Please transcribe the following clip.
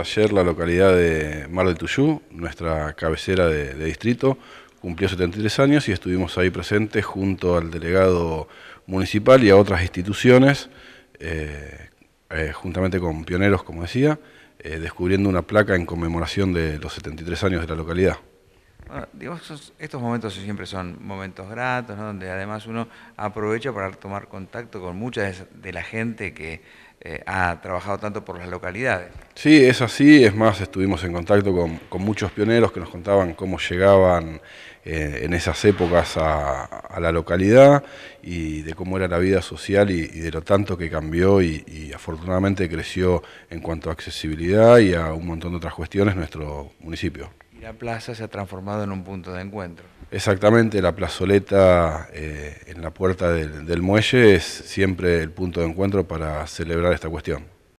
ayer la localidad de Mar del Tuyú, nuestra cabecera de, distrito, cumplió 73 años y estuvimos ahí presentes junto al delegado municipal y a otras instituciones, eh, eh, juntamente con pioneros, como decía, eh, descubriendo una placa en conmemoración de los 73 años de la localidad. Bueno, que estos, estos, momentos siempre son momentos gratos, donde además uno aprovecha para tomar contacto con mucha de la gente que eh, ha trabajado tanto por las localidades. Sí, es así, es más, estuvimos en contacto con, muchos pioneros que nos contaban cómo llegaban eh, en esas épocas a, la localidad y de cómo era la vida social y, de lo tanto que cambió y, afortunadamente creció en cuanto a accesibilidad y a un montón de otras cuestiones nuestro municipio la plaza se ha transformado en un punto de encuentro. Exactamente, la plazoleta eh, en la puerta del muelle es siempre el punto de encuentro para celebrar esta cuestión.